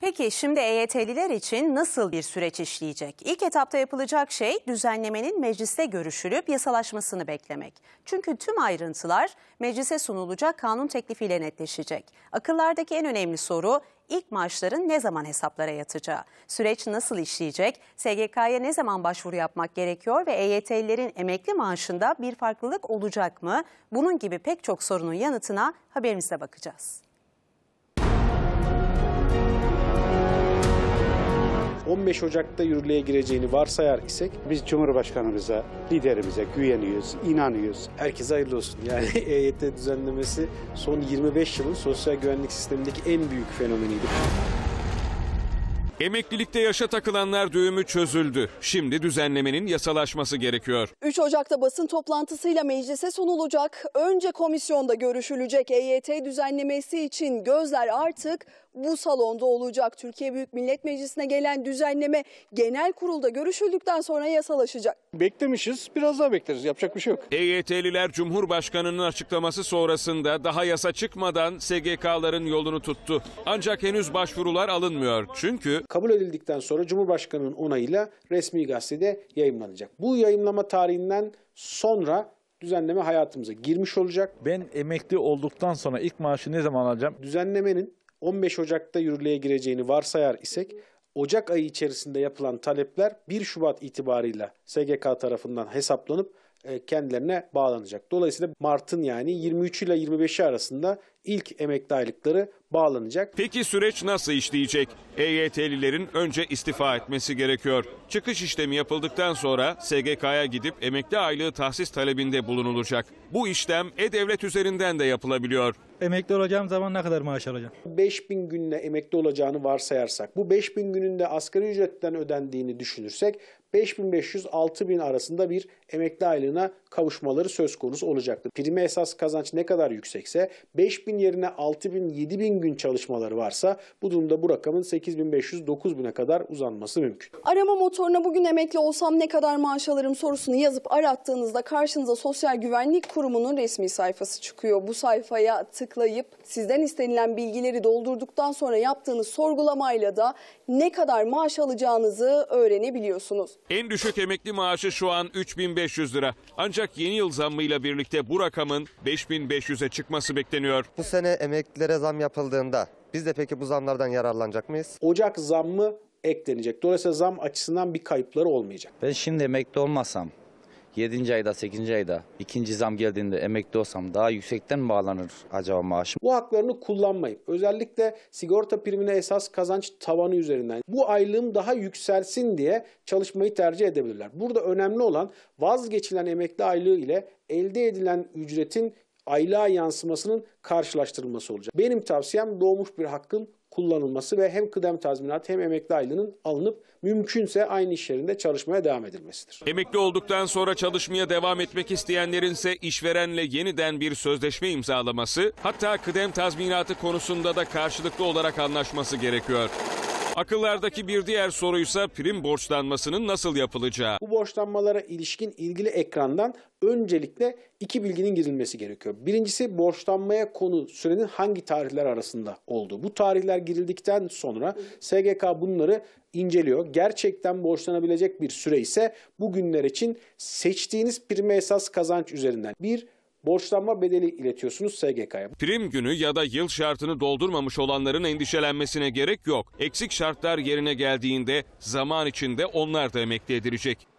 Peki şimdi EYT'liler için nasıl bir süreç işleyecek? İlk etapta yapılacak şey düzenlemenin mecliste görüşülüp yasalaşmasını beklemek. Çünkü tüm ayrıntılar meclise sunulacak kanun teklifiyle netleşecek. Akıllardaki en önemli soru ilk maaşların ne zaman hesaplara yatacağı? Süreç nasıl işleyecek? SGK'ya ne zaman başvuru yapmak gerekiyor ve EYT'lilerin emekli maaşında bir farklılık olacak mı? Bunun gibi pek çok sorunun yanıtına haberimize bakacağız. 15 Ocak'ta yürürlüğe gireceğini varsayar isek biz Cumhurbaşkanımıza, liderimize güveniyoruz, inanıyoruz. Herkese hayırlı olsun. Yani EYT düzenlemesi son 25 yılın sosyal güvenlik sistemindeki en büyük fenomeniydi. Emeklilikte yaşa takılanlar düğümü çözüldü. Şimdi düzenlemenin yasalaşması gerekiyor. 3 Ocak'ta basın toplantısıyla meclise sunulacak. Önce komisyonda görüşülecek EYT düzenlemesi için gözler artık bu salonda olacak. Türkiye Büyük Millet Meclisi'ne gelen düzenleme genel kurulda görüşüldükten sonra yasalaşacak. Beklemişiz biraz daha bekleriz yapacak bir şey yok. EYT'liler Cumhurbaşkanı'nın açıklaması sonrasında daha yasa çıkmadan SGK'ların yolunu tuttu. Ancak henüz başvurular alınmıyor. Çünkü kabul edildikten sonra Cumhurbaşkanı'nın onayıyla resmi gazetede yayımlanacak. Bu yayımlama tarihinden sonra düzenleme hayatımıza girmiş olacak. Ben emekli olduktan sonra ilk maaşı ne zaman alacağım? Düzenlemenin 15 Ocak'ta yürürlüğe gireceğini varsayar isek Ocak ayı içerisinde yapılan talepler 1 Şubat itibarıyla SGK tarafından hesaplanıp e, kendilerine bağlanacak. Dolayısıyla Mart'ın yani 23 ile 25'i arasında ilk emekli aylıkları bağlanacak. Peki süreç nasıl işleyecek? EYT'lilerin önce istifa etmesi gerekiyor. Çıkış işlemi yapıldıktan sonra SGK'ya gidip emekli aylığı tahsis talebinde bulunulacak. Bu işlem e-devlet üzerinden de yapılabiliyor. Emekli olacağım zaman ne kadar maaş alacağım? 5000 günle emekli olacağını varsayarsak, bu 5000 gününde asgari ücretten ödendiğini düşünürsek 5500-6000 arasında bir emekli aylığına kavuşmaları söz konusu olacaktır. Prime esas kazanç ne kadar yüksekse 5000 yerine 6000-7000 gün çalışmaları varsa bu durumda bu rakamın 8500-9000'e kadar uzanması mümkün. Arama motoruna bugün emekli olsam ne kadar maaş alırım sorusunu yazıp arattığınızda karşınıza Sosyal Güvenlik Kurumu'nun resmi sayfası çıkıyor. Bu sayfaya tıklayıp sizden istenilen bilgileri doldurduktan sonra yaptığınız sorgulamayla da ne kadar maaş alacağınızı öğrenebiliyorsunuz. En düşük emekli maaşı şu an 3500 lira. Ancak yeni yıl zammıyla birlikte bu rakamın 5500'e çıkması bekleniyor. Bu sene emeklilere zam yapıldı yapıldığında biz de peki bu zamlardan yararlanacak mıyız? Ocak zammı eklenecek. Dolayısıyla zam açısından bir kayıpları olmayacak. Ben şimdi emekli olmasam 7. ayda 8. ayda ikinci zam geldiğinde emekli olsam daha yüksekten mi bağlanır acaba maaşım? Bu haklarını kullanmayıp özellikle sigorta primine esas kazanç tavanı üzerinden bu aylığım daha yükselsin diye çalışmayı tercih edebilirler. Burada önemli olan vazgeçilen emekli aylığı ile elde edilen ücretin aylığa yansımasının karşılaştırılması olacak. Benim tavsiyem doğmuş bir hakkın kullanılması ve hem kıdem tazminatı hem emekli aylığının alınıp mümkünse aynı iş yerinde çalışmaya devam edilmesidir. Emekli olduktan sonra çalışmaya devam etmek isteyenlerin ise işverenle yeniden bir sözleşme imzalaması hatta kıdem tazminatı konusunda da karşılıklı olarak anlaşması gerekiyor. Akıllardaki bir diğer soruysa prim borçlanmasının nasıl yapılacağı. Bu borçlanmalara ilişkin ilgili ekrandan öncelikle iki bilginin girilmesi gerekiyor. Birincisi borçlanmaya konu sürenin hangi tarihler arasında olduğu. Bu tarihler girildikten sonra SGK bunları inceliyor. Gerçekten borçlanabilecek bir süre ise bugünler için seçtiğiniz prime esas kazanç üzerinden bir borçlanma bedeli iletiyorsunuz SGK'ya. Prim günü ya da yıl şartını doldurmamış olanların endişelenmesine gerek yok. Eksik şartlar yerine geldiğinde zaman içinde onlar da emekli edilecek.